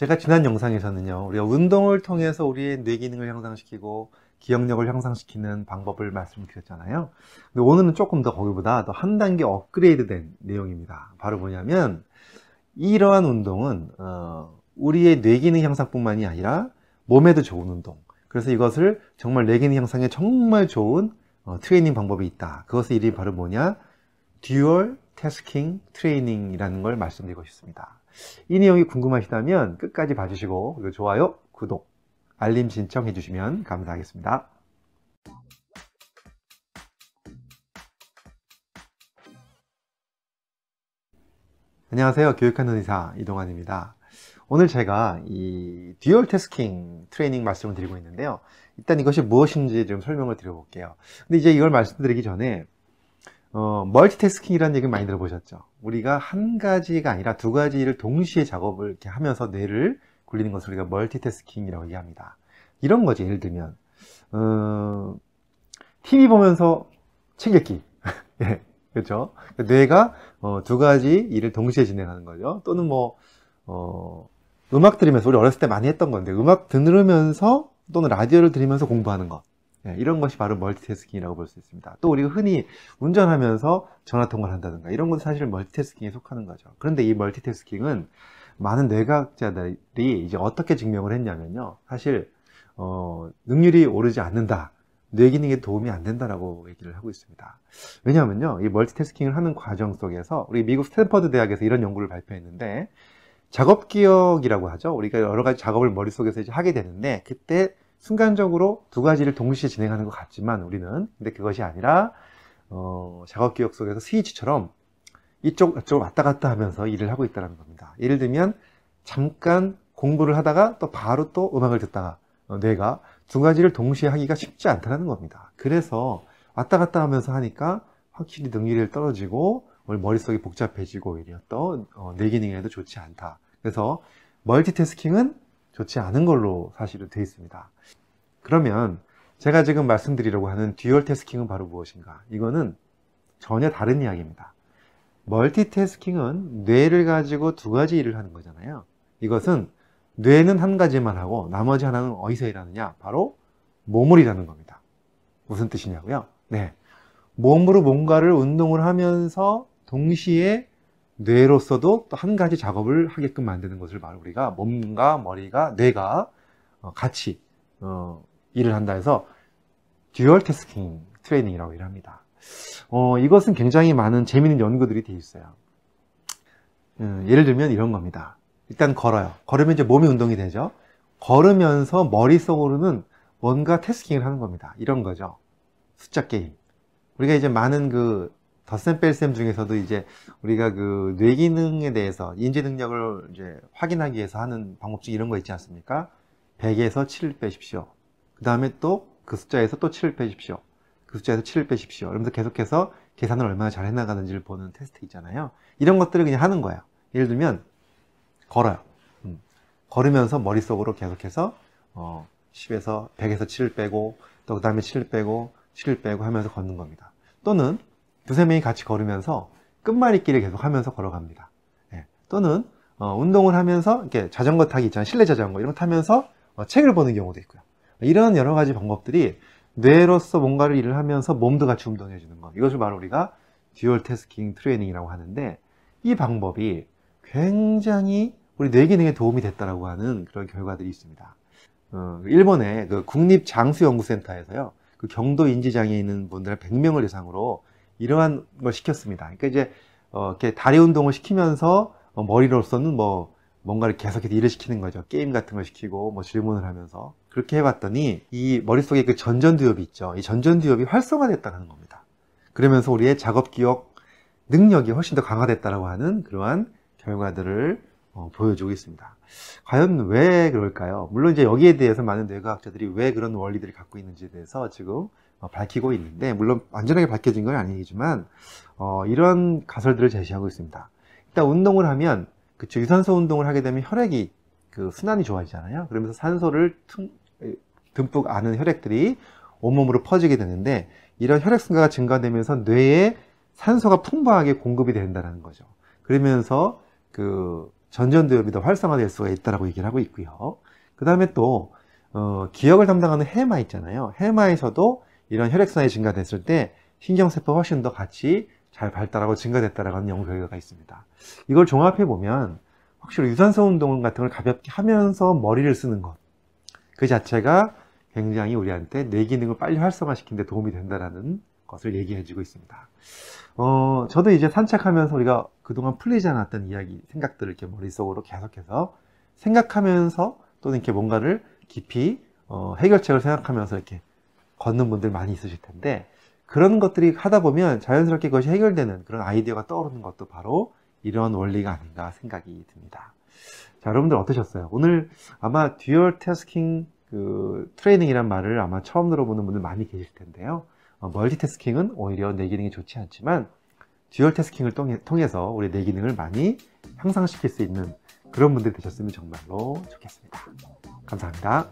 제가 지난 영상에서는요, 우리가 운동을 통해서 우리의 뇌 기능을 향상시키고 기억력을 향상시키는 방법을 말씀드렸잖아요. 근데 오늘은 조금 더 거기보다 더 한 단계 업그레이드된 내용입니다. 바로 뭐냐면 이러한 운동은 어, 우리의 뇌 기능 향상뿐만이 아니라 몸에도 좋은 운동. 그래서 이것을 정말 뇌 기능 향상에 정말 좋은 어, 트레이닝 방법이 있다. 그것의 이름이 바로 뭐냐? 듀얼 태스킹 트레이닝이라는 걸 말씀드리고 싶습니다. 이 내용이 궁금하시다면 끝까지 봐주시고 좋아요, 구독, 알림 신청해 주시면 감사하겠습니다. 안녕하세요. 교육하는 의사 이동환입니다. 오늘 제가 이 듀얼 태스킹 트레이닝 말씀을 드리고 있는데요. 일단 이것이 무엇인지 좀 설명을 드려볼게요. 근데 이제 이걸 말씀드리기 전에 어, 멀티태스킹이라는 얘기 를 많이 들어보셨죠? 우리가 한 가지가 아니라 두 가지 를 동시에 작업을 이렇게 하면서 뇌를 굴리는 것을 우리가 멀티태스킹이라고 얘기합니다. 이런 거지, 예를 들면. 어, TV 보면서 책 읽기. 예, 그렇죠? 뇌가 어, 두 가지 일을 동시에 진행하는 거죠. 또는 뭐 어, 음악 들으면서 우리 어렸을 때 많이 했던 건데 음악 들으면서 또는 라디오를 들으면서 공부하는 것. 예, 이런 것이 바로 멀티태스킹이라고 볼 수 있습니다. 또 우리가 흔히 운전하면서 전화 통화를 한다든가 이런 것도 사실 멀티태스킹에 속하는 거죠. 그런데 이 멀티태스킹은 많은 뇌과학자들이 이제 어떻게 증명을 했냐면요. 사실 어, 능률이 오르지 않는다. 뇌 기능에 도움이 안 된다라고 얘기를 하고 있습니다. 왜냐하면요, 이 멀티태스킹을 하는 과정 속에서 우리 미국 스탠퍼드 대학에서 이런 연구를 발표했는데 작업 기억이라고 하죠. 우리가 여러 가지 작업을 머릿속에서 이제 하게 되는데 그때 순간적으로 두 가지를 동시에 진행하는 것 같지만 우리는 근데 그것이 아니라 어, 작업 기억 속에서 스위치처럼 이쪽 저쪽 왔다 갔다 하면서 일을 하고 있다는 겁니다. 예를 들면 잠깐 공부를 하다가 또 바로 또 음악을 듣다가 어, 뇌가 두 가지를 동시에 하기가 쉽지 않다는 겁니다. 그래서 왔다 갔다 하면서 하니까 확실히 능률이 떨어지고 머릿속이 복잡해지고 이히려 또뇌 어, 기능에도 좋지 않다. 그래서 멀티태스킹은 좋지 않은 걸로 사실은 되어 있습니다. 그러면 제가 지금 말씀드리려고 하는 듀얼 태스킹은 바로 무엇인가? 이거는 전혀 다른 이야기입니다. 멀티태스킹은 뇌를 가지고 두 가지 일을 하는 거잖아요. 이것은 뇌는 한 가지만 하고 나머지 하나는 어디서 일하느냐? 바로 몸을 일하는 겁니다. 무슨 뜻이냐고요? 네. 몸으로 뭔가를 운동을 하면서 동시에 뇌로서도 또 한 가지 작업을 하게끔 만드는 것을 말 우리가 몸과 머리가 뇌가 어, 같이 어, 일을 한다 해서 듀얼 태스킹 트레이닝이라고 일합니다. 어, 이것은 굉장히 많은 재미있는 연구들이 되어 있어요. 음, 예를 들면 이런 겁니다. 일단 걸어요. 걸으면 이제 몸이 운동이 되죠. 걸으면서 머릿속으로는 뭔가 태스킹을 하는 겁니다. 이런 거죠. 숫자 게임. 우리가 이제 많은 그 덧셈 뺄셈 중에서도 이제 우리가 그 뇌기능에 대해서 인지 능력을 이제 확인하기 위해서 하는 방법 중 이런 거 있지 않습니까? 100에서 7을 빼십시오. 그 다음에 또 그 숫자에서 또 7을 빼십시오. 그 숫자에서 7을 빼십시오. 이러면서 계속해서 계산을 얼마나 잘 해나가는지를 보는 테스트 있잖아요. 이런 것들을 그냥 하는 거예요. 예를 들면 걸어요. 음. 걸으면서 머릿속으로 계속해서 어, 10에서 100에서 7을 빼고 또 그 다음에 7을 빼고 7을 빼고 하면서 걷는 겁니다. 또는 두세 명이 같이 걸으면서 끝말잇기를 계속 하면서 걸어갑니다. 예. 또는 어, 운동을 하면서 이렇게 자전거 타기 있잖아요. 실내 자전거 이런 거 타면서 어, 책을 보는 경우도 있고요. 이런 여러 가지 방법들이 뇌로서 뭔가를 일을 하면서 몸도 같이 운동해 주는 것. 이것을 바로 우리가 듀얼 태스킹 트레이닝이라고 하는데 이 방법이 굉장히 우리 뇌 기능에 도움이 됐다라고 하는 그런 결과들이 있습니다. 어, 일본의 그 국립장수연구센터에서요. 그 경도 인지장애 있는 분들 100명을 대상으로 이러한 걸 시켰습니다. 그러니까 이제 어, 이렇게 다리 운동을 시키면서 어, 머리로서는 뭐 뭔가를 계속해서 일을 시키는 거죠. 게임 같은 걸 시키고 뭐 질문을 하면서 그렇게 해봤더니 이 머릿속에 그 전전두엽이 있죠. 이 전전두엽이 활성화됐다는 겁니다. 그러면서 우리의 작업 기억 능력이 훨씬 더 강화됐다라고 하는 그러한 결과들을 어, 보여주고 있습니다. 과연 왜 그럴까요? 물론 이제 여기에 대해서 많은 뇌과학자들이 왜 그런 원리들을 갖고 있는지에 대해서 지금 어, 밝히고 있는데 물론 완전하게 밝혀진 건 아니지만 어, 이런 가설들을 제시하고 있습니다. 일단 운동을 하면 그쵸 유산소 운동을 하게 되면 혈액이 그 순환이 좋아지잖아요. 그러면서 산소를 틈, 듬뿍 아는 혈액들이 온몸으로 퍼지게 되는데 이런 혈액 순가가 증가되면서 뇌에 산소가 풍부하게 공급이 된다는 거죠. 그러면서 그 전전두엽이 더 활성화될 수가 있다라고 얘기를 하고 있고요. 그 다음에 또 어, 기억을 담당하는 해마 있잖아요. 해마에서도 이런 혈액순환이 증가됐을 때 신경세포 가 훨씬 더 같이 잘 발달하고 증가됐다라는 연구 결과가 있습니다. 이걸 종합해 보면 확실히 유산소 운동 같은 걸 가볍게 하면서 머리를 쓰는 것 그 자체가 굉장히 우리한테 뇌 기능을 빨리 활성화시키는 데 도움이 된다라는 것을 얘기해 주고 있습니다. 어, 저도 이제 산책하면서 우리가 그동안 풀리지 않았던 이야기, 생각들을 이렇게 머릿속으로 계속해서 생각하면서 또는 이렇게 뭔가를 깊이 어, 해결책을 생각하면서 이렇게 걷는 분들 많이 있으실 텐데 그런 것들이 하다 보면 자연스럽게 그것이 해결되는 그런 아이디어가 떠오르는 것도 바로 이런 원리가 아닌가 생각이 듭니다. 자, 여러분들 어떠셨어요? 오늘 아마 듀얼 태스킹 그 트레이닝이란 말을 아마 처음 들어보는 분들 많이 계실 텐데요. 어, 멀티태스킹은 오히려 내 기능이 좋지 않지만 듀얼 태스킹을 통해, 서 우리 내 기능을 많이 향상시킬 수 있는 그런 분들 되셨으면 정말로 좋겠습니다. 감사합니다.